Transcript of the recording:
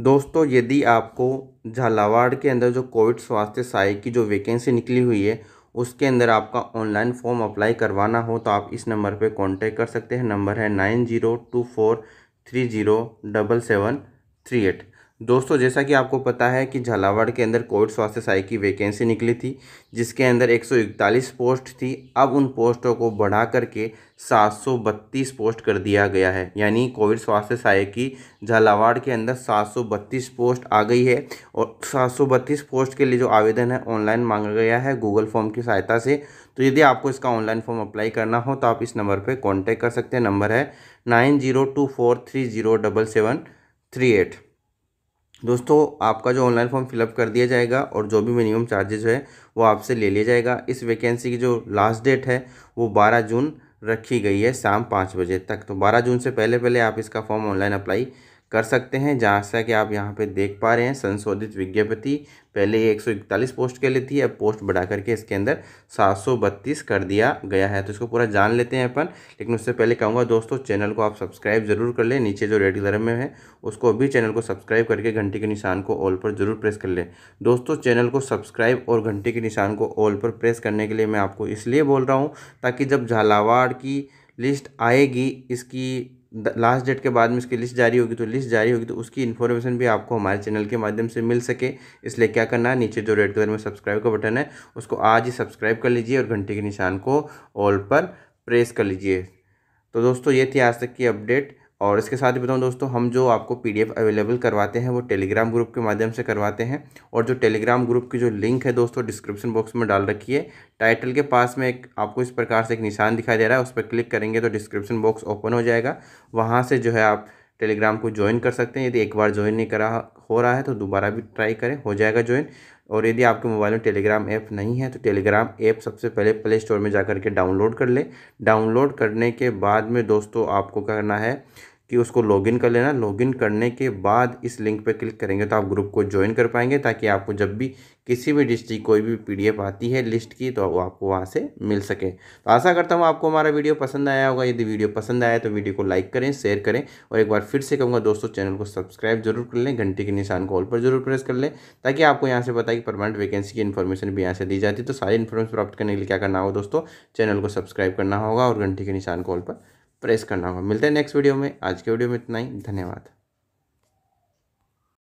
दोस्तों यदि आपको झालावाड़ के अंदर जो कोविड स्वास्थ्य सहायक की जो वैकेंसी निकली हुई है उसके अंदर आपका ऑनलाइन फॉर्म अप्लाई करवाना हो तो आप इस नंबर पर कॉन्टेक्ट कर सकते हैं नंबर है nine zero two four three zero double seven three eight दोस्तों जैसा कि आपको पता है कि झालावाड़ के अंदर कोविड स्वास्थ्य सहायक की वैकेंसी निकली थी जिसके अंदर 141 पोस्ट थी अब उन पोस्टों को बढ़ा करके 732 पोस्ट कर दिया गया है यानी कोविड स्वास्थ्य सहायक की झालावाड़ के अंदर 732 पोस्ट आ गई है और 732 पोस्ट के लिए जो आवेदन है ऑनलाइन मांगा गया है गूगल फॉर्म की सहायता से तो यदि आपको इसका ऑनलाइन फॉर्म अप्लाई करना हो तो आप इस नंबर पर कॉन्टैक्ट कर सकते हैं नंबर है nine zero two four three zero double seven three eight दोस्तों आपका जो ऑनलाइन फॉर्म फिलअप कर दिया जाएगा और जो भी मिनिमम चार्जेज है वो आपसे ले लिया जाएगा इस वैकेंसी की जो लास्ट डेट है वो बारह जून रखी गई है शाम पाँच बजे तक तो बारह जून से पहले पहले आप इसका फॉर्म ऑनलाइन अप्लाई कर सकते हैं जैसा कि आप यहाँ पे देख पा रहे हैं संशोधित विज्ञप्ति पहले सौ इकतालीस पोस्ट के लिए थी अब पोस्ट बढ़ा करके इसके अंदर बत्तीस कर दिया गया है तो इसको पूरा जान लेते हैं अपन लेकिन उससे पहले कहूँगा दोस्तों चैनल को आप सब्सक्राइब जरूर कर लें नीचे जो रेड कलर में है उसको भी चैनल को सब्सक्राइब करके घंटे के निशान को ऑल पर जरूर प्रेस कर लें दोस्तों चैनल को सब्सक्राइब और घंटे के निशान को ऑल पर प्रेस करने के लिए मैं आपको इसलिए बोल रहा हूँ ताकि जब झालावाड़ की लिस्ट आएगी इसकी लास्ट डेट के बाद में इसकी लिस्ट जारी होगी तो लिस्ट जारी होगी तो उसकी इन्फॉर्मेशन भी आपको हमारे चैनल के माध्यम से मिल सके इसलिए क्या करना है नीचे जो रेड कलर में सब्सक्राइब का बटन है उसको आज ही सब्सक्राइब कर लीजिए और घंटे के निशान को ऑल पर प्रेस कर लीजिए तो दोस्तों ये थी आज तक की अपडेट और इसके साथ ही बताऊँ दोस्तों हम जो आपको पीडीएफ अवेलेबल करवाते हैं वो टेलीग्राम ग्रुप के माध्यम से करवाते हैं और जो टेलीग्राम ग्रुप की जो लिंक है दोस्तों डिस्क्रिप्शन बॉक्स में डाल रखी है टाइटल के पास में एक आपको इस प्रकार से एक निशान दिखाई दे रहा है उस पर क्लिक करेंगे तो डिस्क्रिप्शन बॉक्स ओपन हो जाएगा वहाँ से जो है आप टेलीग्राम को ज्वाइन कर सकते हैं यदि एक बार ज्वाइन नहीं करा हो रहा है तो दोबारा भी ट्राई करें हो जाएगा ज्वाइन और यदि आपके मोबाइल में टेलीग्राम ऐप नहीं है तो टेलीग्राम ऐप सबसे पहले प्ले स्टोर में जा कर के डाउनलोड कर ले डाउनलोड करने के बाद में दोस्तों आपको करना है कि उसको लॉगिन कर लेना लॉगिन करने के बाद इस लिंक पर क्लिक करेंगे तो आप ग्रुप को ज्वाइन कर पाएंगे ताकि आपको जब भी किसी भी डिस्ट्रिक्ट कोई भी पीडीएफ आती है लिस्ट की तो वो आपको वहाँ से मिल सके तो आशा करता हूँ आपको हमारा वीडियो पसंद आया होगा यदि वीडियो पसंद आया तो वीडियो को लाइक करें शेयर करें और एक बार फिर से कहूँगा दोस्तों चैनल को सब्सक्राइब जरूर कर लें घंटे के निशान को ऑल पर जरूर प्रेस कर लें ताकि आपको यहाँ से पता कि परमानेंट वैकेंसी की इन्फॉर्मेशन भी यहाँ से दी जाती है तो सारी इन्फॉर्मेशन प्राप्त करने के लिए क्या करना होगा दोस्तों चैनल को सब्सक्राइब करना होगा और घंटे के निशान को ऑल पर प्रेस करना होगा मिलते हैं नेक्स्ट वीडियो में आज के वीडियो में इतना ही धन्यवाद